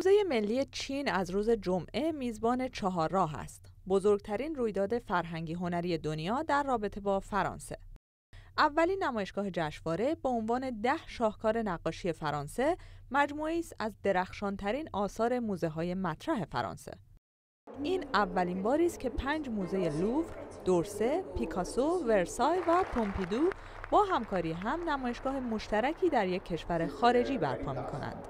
موزه ملی چین از روز جمعه میزبان چهار راه است. بزرگترین رویداد فرهنگی هنری دنیا در رابطه با فرانسه. اولین نمایشگاه جشنواره با عنوان ده شاهکار نقاشی فرانسه مجموعی است از درخشانترین آثار موزه های مطرح فرانسه. این اولین باری است که پنج موزه لوور، دورسه، پیکاسو، ورسای و پومپیدو با همکاری هم نمایشگاه مشترکی در یک کشور خارجی برپا می‌کنند.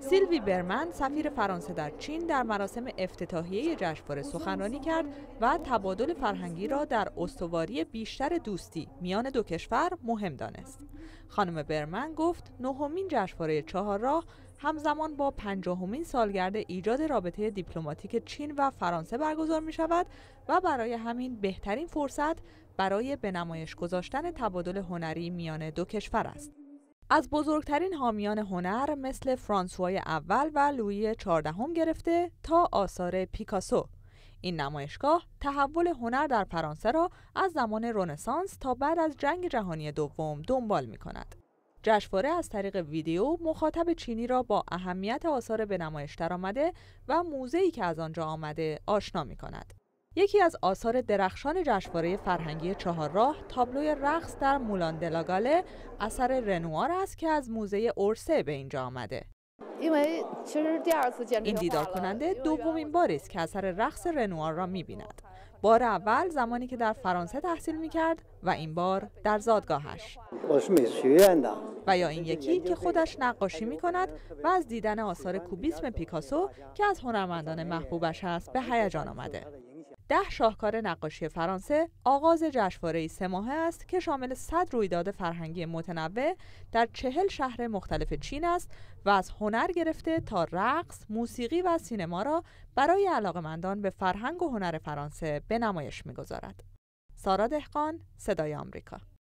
سیلوی برمن سفیر فرانسه در چین در مراسم افتتاحیه جشنواره سخنرانی کرد و تبادل فرهنگی را در استواری بیشتر دوستی میان دو کشور مهم دانست. خانم برمن گفت نهمین جشنواره چهارراه همزمان با پنجاهمین سالگرد ایجاد رابطه دیپلماتیک چین و فرانسه برگزار می شود و برای همین بهترین فرصت برای به نمایش گذاشتن تبادل هنری میان دو کشور است. از بزرگترین حامیان هنر مثل فرانسوای اول و لویی چهاردهم گرفته تا آثار پیکاسو این نمایشگاه تحول هنر در فرانسه را از زمان رنسانس تا بعد از جنگ جهانی دوم دنبال می کند. جشنواره از طریق ویدیو مخاطب چینی را با اهمیت آثار به نمایش درآمده و موزه‌ای که از آنجا آمده آشنا می کند. یکی از آثار درخشان جشنواره فرهنگی چهارراه تابلوی رقص در مولان دلاگاله اثر رنوار است که از موزه اورسه به اینجا آمده. این دیدار کننده دومین باری است که اثر رقص رنوار را میبیند بار اول زمانی که در فرانسه تحصیل میکرد و این بار در زادگاهش و یا این یکی که خودش نقاشی میکند و از دیدن آثار کوبیسم پیکاسو که از هنرمندان محبوبش است به هیجان آمده ده شاهکار نقاشی فرانسه آغاز جشنواره سه ماهه است که شامل 100 رویداد فرهنگی متنوع در چهل شهر مختلف چین است و از هنر گرفته تا رقص، موسیقی و سینما را برای علاقمندان به فرهنگ و هنر فرانسه به نمایش میگذارد. سارا دهقان، صدای آمریکا